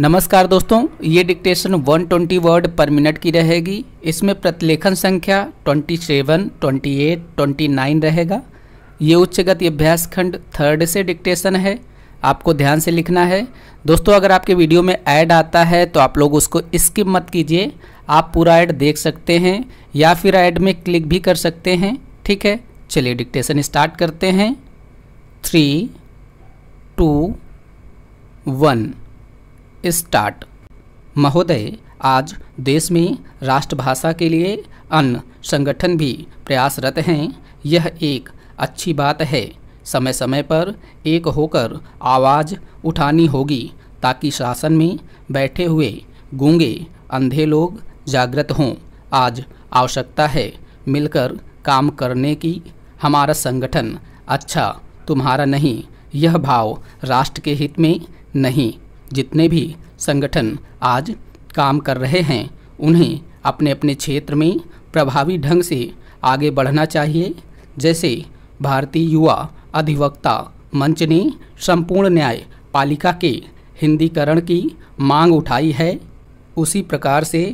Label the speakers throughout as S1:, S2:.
S1: नमस्कार दोस्तों ये डिक्टेशन 120 वर्ड पर मिनट की रहेगी इसमें प्रतिलेखन संख्या 27, 28, 29 रहेगा ये उच्च गति अभ्यास खंड थर्ड से डिक्टेशन है आपको ध्यान से लिखना है दोस्तों अगर आपके वीडियो में ऐड आता है तो आप लोग उसको स्किप मत कीजिए आप पूरा ऐड देख सकते हैं या फिर ऐड में क्लिक भी कर सकते हैं ठीक है चलिए डिक्टेशन स्टार्ट करते हैं थ्री टू वन स्टार्ट महोदय आज देश में राष्ट्रभाषा के लिए अन्य संगठन भी प्रयासरत हैं यह एक अच्छी बात है समय समय पर एक होकर आवाज़ उठानी होगी ताकि शासन में बैठे हुए गूंगे अंधे लोग जागृत हों आज आवश्यकता है मिलकर काम करने की हमारा संगठन अच्छा तुम्हारा नहीं यह भाव राष्ट्र के हित में नहीं जितने भी संगठन आज काम कर रहे हैं उन्हें अपने अपने क्षेत्र में प्रभावी ढंग से आगे बढ़ना चाहिए जैसे भारतीय युवा अधिवक्ता मंच ने संपूर्ण न्याय पालिका के हिंदीकरण की मांग उठाई है उसी प्रकार से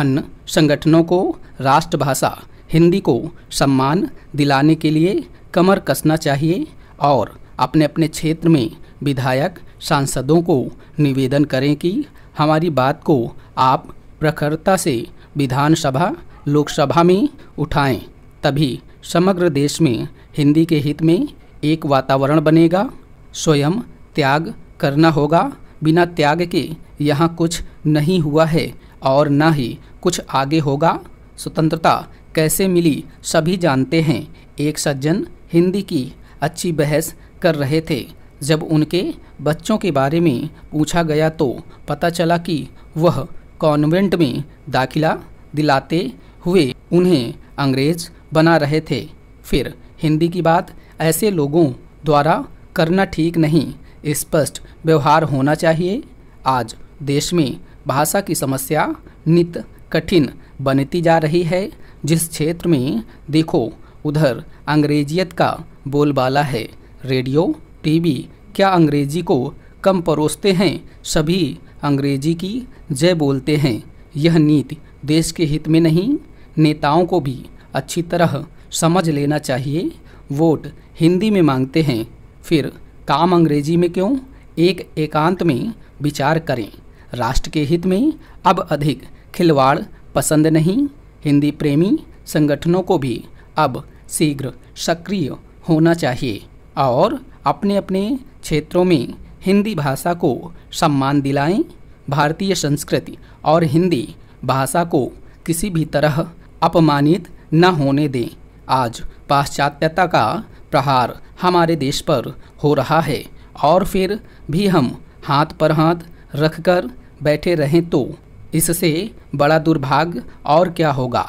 S1: अन्य संगठनों को राष्ट्रभाषा हिंदी को सम्मान दिलाने के लिए कमर कसना चाहिए और अपने अपने क्षेत्र में विधायक सांसदों को निवेदन करें कि हमारी बात को आप प्रखरता से विधानसभा लोकसभा में उठाएं तभी समग्र देश में हिंदी के हित में एक वातावरण बनेगा स्वयं त्याग करना होगा बिना त्याग के यहाँ कुछ नहीं हुआ है और न ही कुछ आगे होगा स्वतंत्रता कैसे मिली सभी जानते हैं एक सज्जन हिंदी की अच्छी बहस कर रहे थे जब उनके बच्चों के बारे में पूछा गया तो पता चला कि वह कॉन्वेंट में दाखिला दिलाते हुए उन्हें अंग्रेज बना रहे थे फिर हिंदी की बात ऐसे लोगों द्वारा करना ठीक नहीं स्पष्ट व्यवहार होना चाहिए आज देश में भाषा की समस्या नित कठिन बनती जा रही है जिस क्षेत्र में देखो उधर अंग्रेजियत का बोलबाला है रेडियो टीवी क्या अंग्रेजी को कम परोसते हैं सभी अंग्रेजी की जय बोलते हैं यह नीति देश के हित में नहीं नेताओं को भी अच्छी तरह समझ लेना चाहिए वोट हिंदी में मांगते हैं फिर काम अंग्रेजी में क्यों एक एकांत में विचार करें राष्ट्र के हित में अब अधिक खिलवाड़ पसंद नहीं हिंदी प्रेमी संगठनों को भी अब शीघ्र सक्रिय होना चाहिए और अपने अपने क्षेत्रों में हिंदी भाषा को सम्मान दिलाएं भारतीय संस्कृति और हिंदी भाषा को किसी भी तरह अपमानित न होने दें आज पाश्चात्यता का प्रहार हमारे देश पर हो रहा है और फिर भी हम हाथ पर हाथ रख कर बैठे रहें तो इससे बड़ा दुर्भाग्य और क्या होगा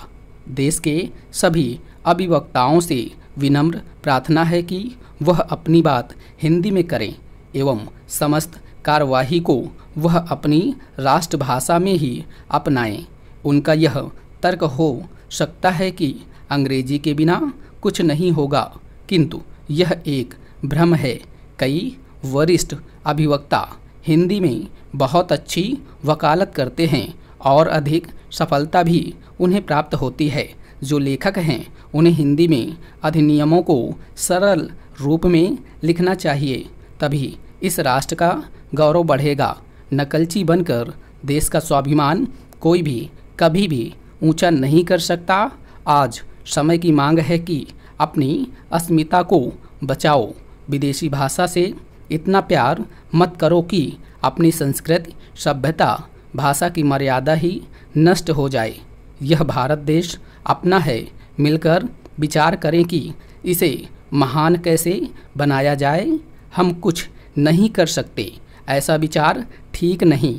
S1: देश के सभी अभिवक्ताओं से विनम्र प्रार्थना है कि वह अपनी बात हिंदी में करें एवं समस्त कार्यवाही को वह अपनी राष्ट्रभाषा में ही अपनाएं उनका यह तर्क हो सकता है कि अंग्रेजी के बिना कुछ नहीं होगा किंतु यह एक भ्रम है कई वरिष्ठ अभिवक्ता हिंदी में बहुत अच्छी वकालत करते हैं और अधिक सफलता भी उन्हें प्राप्त होती है जो लेखक हैं उन्हें हिंदी में अधिनियमों को सरल रूप में लिखना चाहिए तभी इस राष्ट्र का गौरव बढ़ेगा नकलची बनकर देश का स्वाभिमान कोई भी कभी भी ऊंचा नहीं कर सकता आज समय की मांग है कि अपनी अस्मिता को बचाओ विदेशी भाषा से इतना प्यार मत करो कि अपनी संस्कृति सभ्यता भाषा की मर्यादा ही नष्ट हो जाए यह भारत देश अपना है मिलकर विचार करें कि इसे महान कैसे बनाया जाए हम कुछ नहीं कर सकते ऐसा विचार ठीक नहीं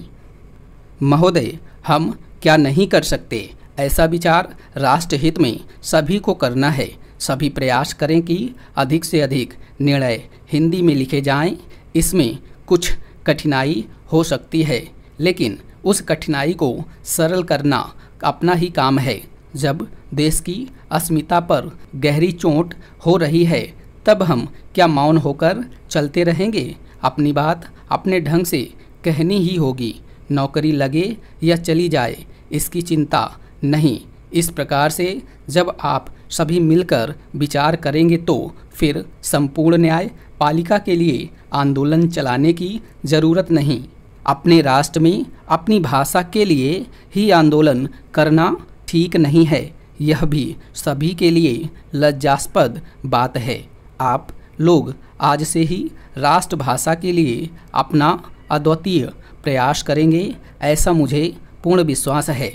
S1: महोदय हम क्या नहीं कर सकते ऐसा विचार राष्ट्रहित में सभी को करना है सभी प्रयास करें कि अधिक से अधिक निर्णय हिंदी में लिखे जाएं इसमें कुछ कठिनाई हो सकती है लेकिन उस कठिनाई को सरल करना अपना ही काम है जब देश की अस्मिता पर गहरी चोट हो रही है तब हम क्या मौन होकर चलते रहेंगे अपनी बात अपने ढंग से कहनी ही होगी नौकरी लगे या चली जाए इसकी चिंता नहीं इस प्रकार से जब आप सभी मिलकर विचार करेंगे तो फिर संपूर्ण न्याय पालिका के लिए आंदोलन चलाने की ज़रूरत नहीं अपने राष्ट्र में अपनी भाषा के लिए ही आंदोलन करना ठीक नहीं है यह भी सभी के लिए लज्जास्पद बात है आप लोग आज से ही राष्ट्रभाषा के लिए अपना अद्वितीय प्रयास करेंगे ऐसा मुझे पूर्ण विश्वास है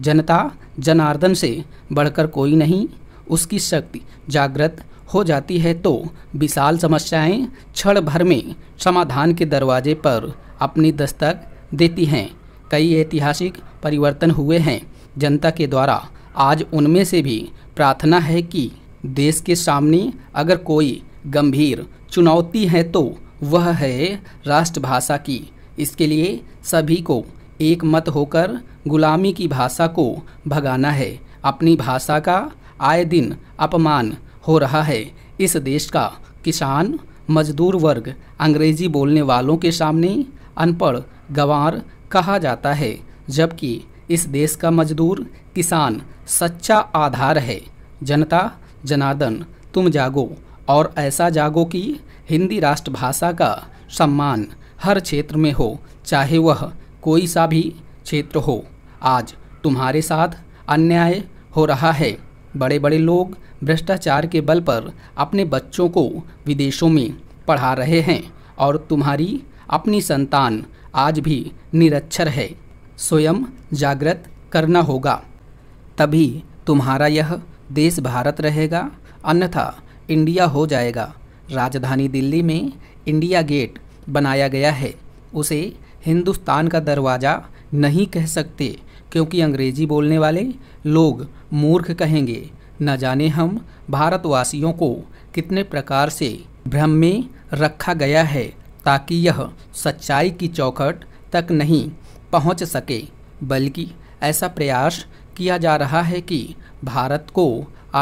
S1: जनता जनार्दन से बढ़कर कोई नहीं उसकी शक्ति जागृत हो जाती है तो विशाल समस्याएं क्षण भर में समाधान के दरवाजे पर अपनी दस्तक देती हैं कई ऐतिहासिक परिवर्तन हुए हैं जनता के द्वारा आज उनमें से भी प्रार्थना है कि देश के सामने अगर कोई गंभीर चुनौती है तो वह है राष्ट्रभाषा की इसके लिए सभी को एक मत होकर गुलामी की भाषा को भगाना है अपनी भाषा का आए दिन अपमान हो रहा है इस देश का किसान मजदूर वर्ग अंग्रेजी बोलने वालों के सामने अनपढ़ गंवार कहा जाता है जबकि इस देश का मजदूर किसान सच्चा आधार है जनता जनादन तुम जागो और ऐसा जागो कि हिंदी राष्ट्रभाषा का सम्मान हर क्षेत्र में हो चाहे वह कोई सा भी क्षेत्र हो आज तुम्हारे साथ अन्याय हो रहा है बड़े बड़े लोग भ्रष्टाचार के बल पर अपने बच्चों को विदेशों में पढ़ा रहे हैं और तुम्हारी अपनी संतान आज भी निरक्षर है स्वयं जागृत करना होगा तभी तुम्हारा यह देश भारत रहेगा अन्यथा इंडिया हो जाएगा राजधानी दिल्ली में इंडिया गेट बनाया गया है उसे हिंदुस्तान का दरवाज़ा नहीं कह सकते क्योंकि अंग्रेजी बोलने वाले लोग मूर्ख कहेंगे न जाने हम भारतवासियों को कितने प्रकार से भ्रम में रखा गया है ताकि यह सच्चाई की चौखट तक नहीं पहुंच सके बल्कि ऐसा प्रयास किया जा रहा है कि भारत को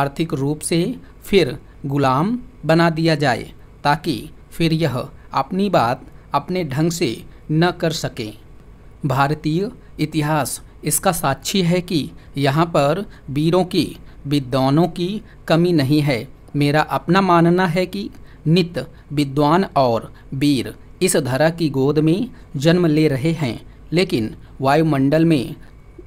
S1: आर्थिक रूप से फिर गुलाम बना दिया जाए ताकि फिर यह अपनी बात अपने ढंग से न कर सके भारतीय इतिहास इसका साक्षी है कि यहाँ पर वीरों की विद्वानों की कमी नहीं है मेरा अपना मानना है कि नित विद्वान और वीर इस धरा की गोद में जन्म ले रहे हैं लेकिन वायुमंडल में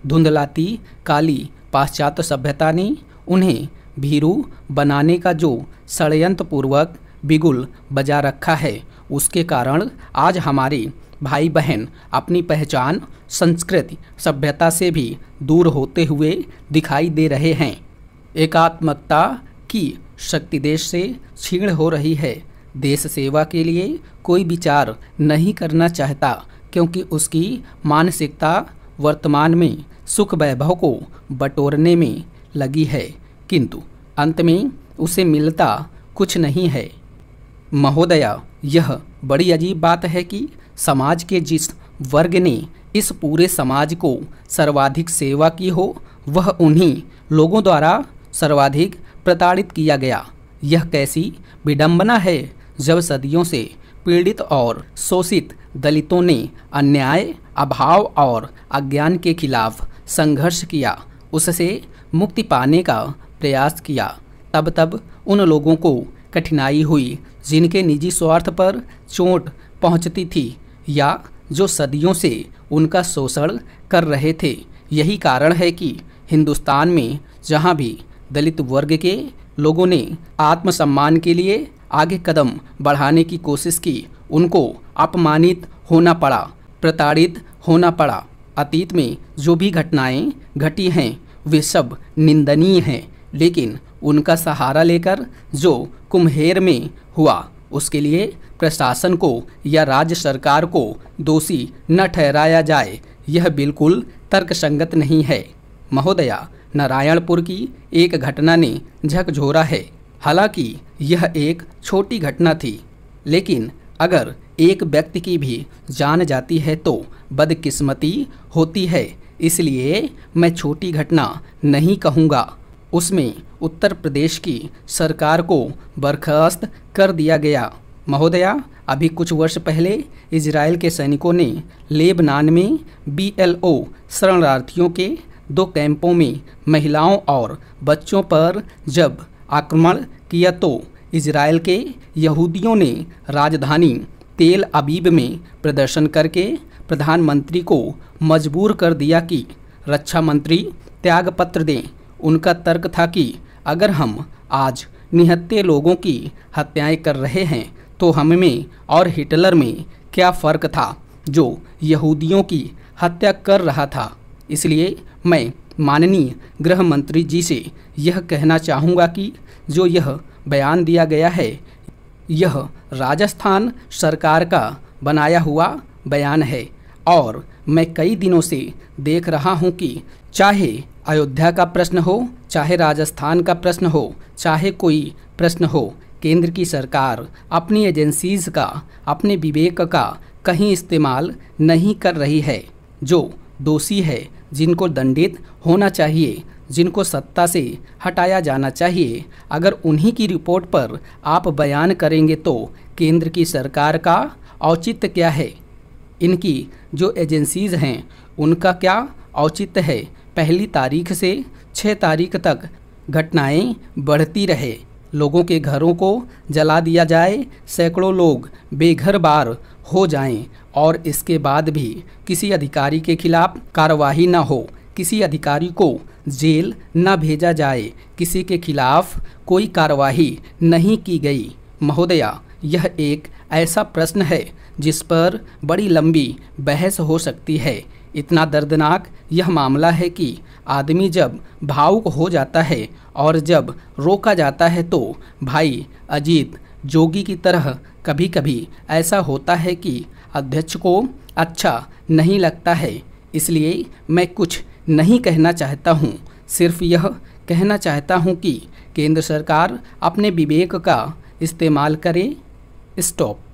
S1: धुंधलाती काली पाश्चात्य सभ्यता ने उन्हें भीरू बनाने का जो पूर्वक बिगुल बजा रखा है उसके कारण आज हमारे भाई बहन अपनी पहचान संस्कृति सभ्यता से भी दूर होते हुए दिखाई दे रहे हैं एकात्मकता की शक्ति देश से छीण हो रही है देश सेवा के लिए कोई विचार नहीं करना चाहता क्योंकि उसकी मानसिकता वर्तमान में सुख वैभव को बटोरने में लगी है किंतु अंत में उसे मिलता कुछ नहीं है महोदया यह बड़ी अजीब बात है कि समाज के जिस वर्ग ने इस पूरे समाज को सर्वाधिक सेवा की हो वह उन्हीं लोगों द्वारा सर्वाधिक प्रताड़ित किया गया यह कैसी विडंबना है जब सदियों से पीड़ित और शोषित दलितों ने अन्याय अभाव और अज्ञान के खिलाफ संघर्ष किया उससे मुक्ति पाने का प्रयास किया तब तब उन लोगों को कठिनाई हुई जिनके निजी स्वार्थ पर चोट पहुंचती थी या जो सदियों से उनका शोषण कर रहे थे यही कारण है कि हिंदुस्तान में जहाँ भी दलित वर्ग के लोगों ने आत्मसम्मान के लिए आगे कदम बढ़ाने की कोशिश की उनको अपमानित होना पड़ा प्रताड़ित होना पड़ा अतीत में जो भी घटनाएं घटी हैं वे सब निंदनीय हैं लेकिन उनका सहारा लेकर जो कुम्हेर में हुआ उसके लिए प्रशासन को या राज्य सरकार को दोषी न ठहराया जाए यह बिल्कुल तर्कसंगत नहीं है महोदया नारायणपुर की एक घटना ने झकझोरा है हालांकि यह एक छोटी घटना थी लेकिन अगर एक व्यक्ति की भी जान जाती है तो बदकिस्मती होती है इसलिए मैं छोटी घटना नहीं कहूँगा उसमें उत्तर प्रदेश की सरकार को बर्खास्त कर दिया गया महोदया अभी कुछ वर्ष पहले इजराइल के सैनिकों ने लेबनान में बीएलओ शरणार्थियों के दो कैंपों में महिलाओं और बच्चों पर जब आक्रमण किया तो इसराइल के यहूदियों ने राजधानी तेल अबीब में प्रदर्शन करके प्रधानमंत्री को मजबूर कर दिया कि रक्षा मंत्री त्यागपत्र दें उनका तर्क था कि अगर हम आज निहत्ते लोगों की हत्याएं कर रहे हैं तो हम में और हिटलर में क्या फ़र्क था जो यहूदियों की हत्या कर रहा था इसलिए मैं माननीय गृह मंत्री जी से यह कहना चाहूँगा कि जो यह बयान दिया गया है यह राजस्थान सरकार का बनाया हुआ बयान है और मैं कई दिनों से देख रहा हूँ कि चाहे अयोध्या का प्रश्न हो चाहे राजस्थान का प्रश्न हो चाहे कोई प्रश्न हो केंद्र की सरकार अपनी एजेंसीज का अपने विवेक का कहीं इस्तेमाल नहीं कर रही है जो दोषी है जिनको दंडित होना चाहिए जिनको सत्ता से हटाया जाना चाहिए अगर उन्हीं की रिपोर्ट पर आप बयान करेंगे तो केंद्र की सरकार का औचित्य क्या है इनकी जो एजेंसीज़ हैं उनका क्या औचित्य है पहली तारीख से छः तारीख तक घटनाएं बढ़ती रहे लोगों के घरों को जला दिया जाए सैकड़ों लोग बेघर बार हो जाएं और इसके बाद भी किसी अधिकारी के खिलाफ कार्रवाई न हो किसी अधिकारी को जेल न भेजा जाए किसी के खिलाफ कोई कार्रवाई नहीं की गई महोदया यह एक ऐसा प्रश्न है जिस पर बड़ी लंबी बहस हो सकती है इतना दर्दनाक यह मामला है कि आदमी जब भावुक हो जाता है और जब रोका जाता है तो भाई अजीत जोगी की तरह कभी कभी ऐसा होता है कि अध्यक्ष को अच्छा नहीं लगता है इसलिए मैं कुछ नहीं कहना चाहता हूँ सिर्फ यह कहना चाहता हूँ कि केंद्र सरकार अपने विवेक का इस्तेमाल करे स्टॉप